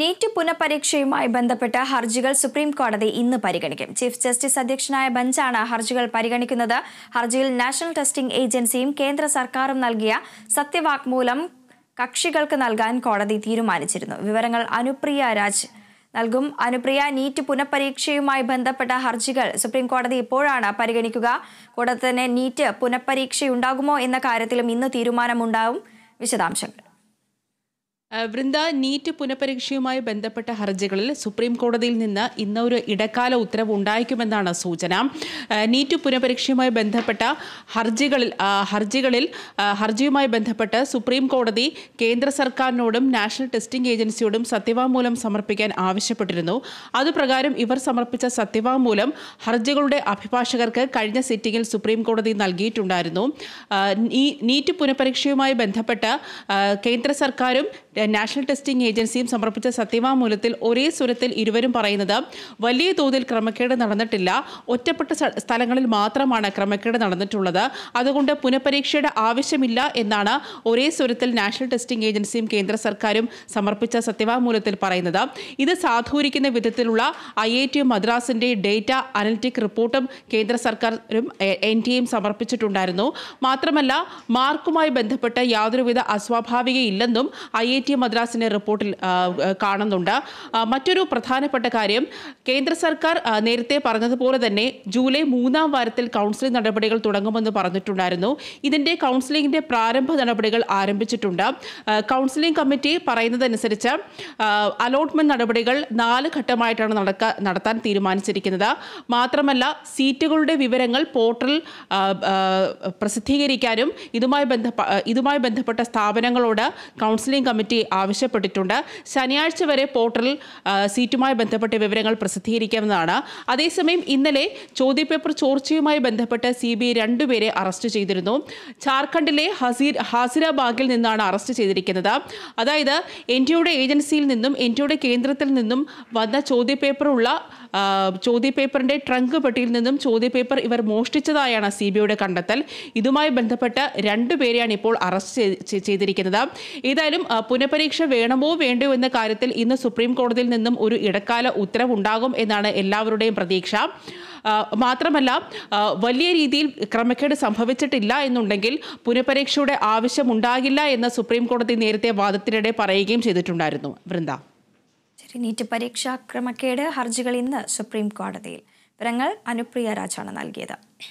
NEET പുനഃപരീക്ഷയുമായി ബന്ധപ്പെട്ട ഹർജികൾ supreme കോടതി ഇന്ന് പരിഗണിക്കും ചീഫ് ജസ്റ്റിസ് അധ്യക്ഷനായ ബെഞ്ചാണ് ഹർജികൾ പരിഗണിക്കുന്നത് ഹർജിയിൽ നാഷണൽ ടെസ്റ്റിംഗ് ഏജൻസിയും കേന്ദ്ര സർക്കാരും നൽകിയ സത്യവാങ്മൂലം കക്ഷികൾക്ക് നൽകാൻ കോടതി തീരുമാനിച്ചിരുന്നു വിവരങ്ങൾ അനുപ്രിയ രാജ് നൽകും അനുപ്രിയ നീറ്റ് പുനഃപരീക്ഷയുമായി ബന്ധപ്പെട്ട ഹർജികൾ സുപ്രീം കോടതി ഇപ്പോഴാണ് പരിഗണിക്കുക കൂടാതെ തന്നെ നീറ്റ് പുനഃപരീക്ഷയുണ്ടാകുമോ എന്ന കാര്യത്തിലും ഇന്ന് തീരുമാനമുണ്ടാവും വിശദാംശങ്ങൾ വൃന്ദ നീറ്റ് പുനഃപരീക്ഷയുമായി ബന്ധപ്പെട്ട ഹർജികളിൽ സുപ്രീം കോടതിയിൽ നിന്ന് ഇന്ന് ഒരു ഇടക്കാല ഉത്തരവ് ഉണ്ടായേക്കുമെന്നാണ് സൂചന നീറ്റ് പുനഃപരീക്ഷയുമായി ബന്ധപ്പെട്ട ഹർജികളിൽ ഹർജികളിൽ ഹർജിയുമായി ബന്ധപ്പെട്ട് സുപ്രീം കോടതി കേന്ദ്ര സർക്കാരിനോടും നാഷണൽ ടെസ്റ്റിംഗ് ഏജൻസിയോടും സത്യവാങ്മൂലം സമർപ്പിക്കാൻ ആവശ്യപ്പെട്ടിരുന്നു അതുപ്രകാരം ഇവർ സമർപ്പിച്ച സത്യവാങ്മൂലം ഹർജികളുടെ അഭിഭാഷകർക്ക് കഴിഞ്ഞ സിറ്റിംഗിൽ സുപ്രീം കോടതി നൽകിയിട്ടുണ്ടായിരുന്നു നീറ്റ് പുനഃപരീക്ഷയുമായി ബന്ധപ്പെട്ട് കേന്ദ്ര സർക്കാരും നാഷണൽ ടെസ്റ്റിംഗ് ഏജൻസിയും സമർപ്പിച്ച സത്യവാമൂലത്തിൽ ഒരേ സ്വരത്തിൽ ഇരുവരും പറയുന്നത് വലിയ തോതിൽ ക്രമക്കേട് നടന്നിട്ടില്ല ഒറ്റപ്പെട്ട സ്ഥലങ്ങളിൽ മാത്രമാണ് ക്രമക്കേട് നടന്നിട്ടുള്ളത് അതുകൊണ്ട് പുനഃപരീക്ഷയുടെ ആവശ്യമില്ല എന്നാണ് ഒരേ സ്വരത്തിൽ നാഷണൽ ടെസ്റ്റിംഗ് ഏജൻസിയും കേന്ദ്ര സർക്കാരും സമർപ്പിച്ച സത്യവാങ്മൂലത്തിൽ പറയുന്നത് ഇത് സാധൂരിക്കുന്ന വിധത്തിലുള്ള ഐ ഐ ടി മദ്രാസിന്റെ ഡേറ്റ അനലിറ്റിക് റിപ്പോർട്ടും കേന്ദ്ര സർക്കാരും എൻ ടി എയും സമർപ്പിച്ചിട്ടുണ്ടായിരുന്നു മാത്രമല്ല മാർക്കുമായി ബന്ധപ്പെട്ട് യാതൊരുവിധ അസ്വാഭാവികയില്ലെന്നും ഐ ഐ ടി മദ്രാസിൻ്റെ റിപ്പോർട്ടിൽ കാണുന്നുണ്ട് മറ്റൊരു പ്രധാനപ്പെട്ട കാര്യം കേന്ദ്ര സർക്കാർ നേരത്തെ പറഞ്ഞതുപോലെ തന്നെ ജൂലൈ മൂന്നാം വാരത്തിൽ കൗൺസിലിംഗ് നടപടികൾ തുടങ്ങുമെന്ന് പറഞ്ഞിട്ടുണ്ടായിരുന്നു ഇതിന്റെ കൗൺസിലിംഗിന്റെ പ്രാരംഭ നടപടികൾ ആരംഭിച്ചിട്ടുണ്ട് കൗൺസിലിംഗ് കമ്മിറ്റി പറയുന്നതനുസരിച്ച് അലോട്ട്മെന്റ് നടപടികൾ നാല് ഘട്ടമായിട്ടാണ് നടക്ക നടത്താൻ തീരുമാനിച്ചിരിക്കുന്നത് മാത്രമല്ല സീറ്റുകളുടെ വിവരങ്ങൾ പോർട്ടലിൽ പ്രസിദ്ധീകരിക്കാനും ഇതുമായി ബന്ധപ്പെ ഇതുമായി ബന്ധപ്പെട്ട സ്ഥാപനങ്ങളോട് കൗൺസിലിംഗ് കമ്മിറ്റി ആവശ്യപ്പെട്ടിട്ടുണ്ട് ശനിയാഴ്ച വരെ പോർട്ടലിൽ സീറ്റുമായി ബന്ധപ്പെട്ട വിവരങ്ങൾ പ്രസിദ്ധീകരിക്കാവുന്നതാണ് അതേസമയം ഇന്നലെ ചോദ്യപേപ്പർ ചോർച്ചയുമായി ബന്ധപ്പെട്ട് സി ബി ഐ രണ്ടുപേരെ അറസ്റ്റ് ചെയ്തിരുന്നു ജാർഖണ്ഡിലെ ഹസീർ ഹാസിരാബാഗിൽ നിന്നാണ് അറസ്റ്റ് ചെയ്തിരിക്കുന്നത് അതായത് എൻ ഏജൻസിയിൽ നിന്നും എൻ കേന്ദ്രത്തിൽ നിന്നും വന്ന ചോദ്യപേപ്പറുള്ള ചോദ്യപേപ്പറിൻ്റെ ട്രങ്ക് പെട്ടിയിൽ നിന്നും ചോദ്യപേപ്പർ ഇവർ മോഷ്ടിച്ചതായാണ് സി ബി ഐയുടെ കണ്ടെത്തൽ ഇതുമായി ബന്ധപ്പെട്ട് രണ്ടുപേരെയാണ് ഇപ്പോൾ അറസ്റ്റ് ചെയ്തിരിക്കുന്നത് ഏതായാലും പുനഃപരീക്ഷ വേണമോ വേണ്ടയോ എന്ന കാര്യത്തിൽ ഇന്ന് സുപ്രീം കോടതിയിൽ നിന്നും ഒരു ഇടക്കാല ഉത്തരവുണ്ടാകും എന്നാണ് എല്ലാവരുടെയും പ്രതീക്ഷ മാത്രമല്ല വലിയ രീതിയിൽ ക്രമക്കേട് സംഭവിച്ചിട്ടില്ല എന്നുണ്ടെങ്കിൽ പുനഃപരീക്ഷയുടെ ആവശ്യമുണ്ടാകില്ല എന്ന് സുപ്രീം കോടതി നേരത്തെ വാദത്തിനിടെ പറയുകയും ചെയ്തിട്ടുണ്ടായിരുന്നു വൃന്ദ ശരി നീറ്റ് പരീക്ഷാ ക്രമക്കേട് ഹർജികൾ ഇന്ന് സുപ്രീം കോടതിയിൽ വിവരങ്ങൾ അനുപ്രിയ രാജാണ് നൽകിയത്